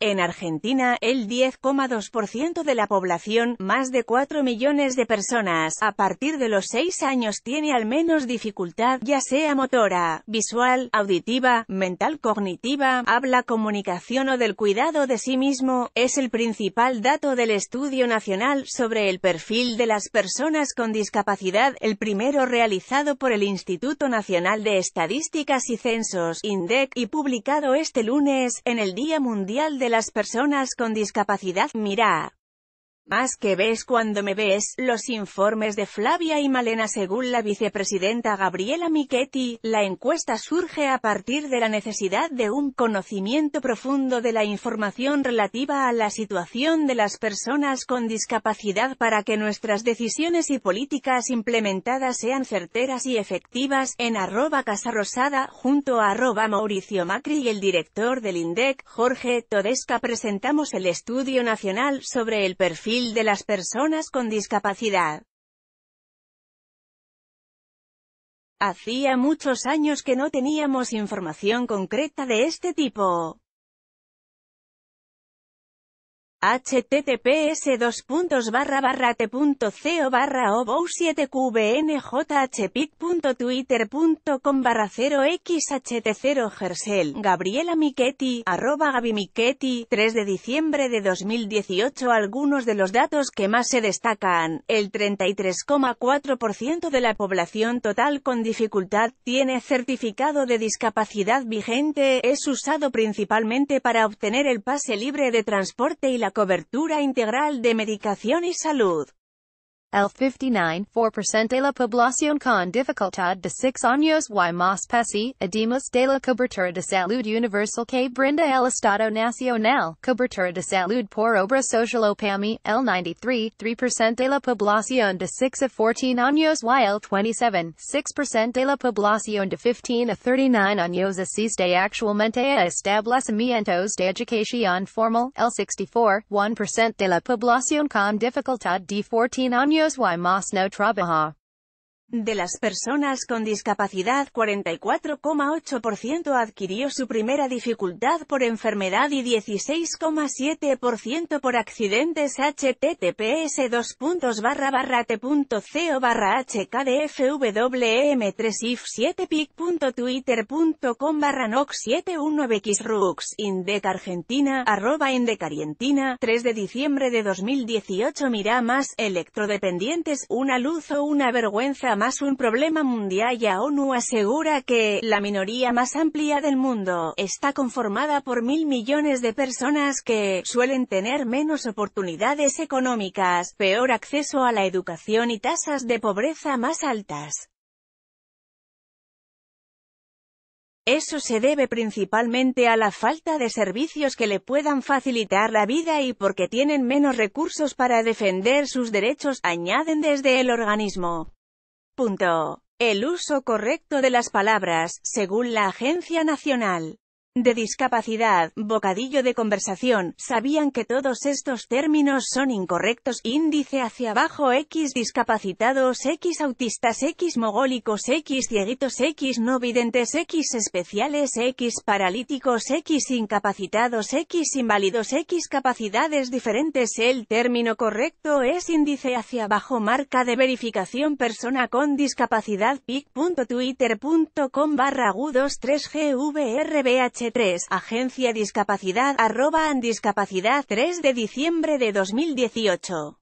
En Argentina, el 10,2% de la población, más de 4 millones de personas, a partir de los 6 años tiene al menos dificultad, ya sea motora, visual, auditiva, mental cognitiva, habla comunicación o del cuidado de sí mismo, es el principal dato del Estudio Nacional sobre el Perfil de las Personas con Discapacidad, el primero realizado por el Instituto Nacional de Estadísticas y Censos, INDEC, y publicado este lunes, en el Día Mundial de las personas con discapacidad, mira, más que ves cuando me ves, los informes de Flavia y Malena según la vicepresidenta Gabriela Michetti, la encuesta surge a partir de la necesidad de un conocimiento profundo de la información relativa a la situación de las personas con discapacidad para que nuestras decisiones y políticas implementadas sean certeras y efectivas, en arroba casarosada, junto a arroba Mauricio Macri y el director del INDEC, Jorge Todesca presentamos el Estudio Nacional sobre el Perfil de las Personas con Discapacidad. Hacía muchos años que no teníamos información concreta de este tipo https dos puntos t.co 7 qbnjhpic.twitter.com 0xht0 gersel Gabriela Michetti, arroba Gabi Michetti, 3 de diciembre de 2018 Algunos de los datos que más se destacan, el 33,4% de la población total con dificultad tiene certificado de discapacidad vigente, es usado principalmente para obtener el pase libre de transporte y la cobertura integral de medicación y salud. El 59, 4% de la población con dificultad de 6 años y más pesi, además de la cobertura de salud universal que brinda el Estado Nacional, cobertura de salud por obra social OPAMI, el 93, 3% de la población de 6 a 14 años y el 27, 6% de la población de 15 a 39 años asiste actualmente a establecimientos de educación formal, el 64, 1% de la población con dificultad de 14 años años y más no trabajar. De las personas con discapacidad 44,8% adquirió su primera dificultad por enfermedad y 16,7% por accidentes https 2 t.co barra hkdfwm 3 if 7 pic.twitter.com barra nox 719 xrux indec argentina arroba indecarientina 3 de diciembre de 2018 mira más electrodependientes una luz o una vergüenza más un problema mundial y la ONU asegura que, la minoría más amplia del mundo, está conformada por mil millones de personas que, suelen tener menos oportunidades económicas, peor acceso a la educación y tasas de pobreza más altas. Eso se debe principalmente a la falta de servicios que le puedan facilitar la vida y porque tienen menos recursos para defender sus derechos, añaden desde el organismo. Punto. El uso correcto de las palabras, según la Agencia Nacional de discapacidad, bocadillo de conversación, sabían que todos estos términos son incorrectos, índice hacia abajo X discapacitados, X autistas, X mogólicos, X cieguitos, X no videntes, X especiales, X paralíticos, X incapacitados, X inválidos, X capacidades diferentes, el término correcto es índice hacia abajo marca de verificación persona con discapacidad pic.twitter.com barra agudos 3 gvrbh agencia discapacidad, arroba andiscapacidad, 3 de diciembre de 2018.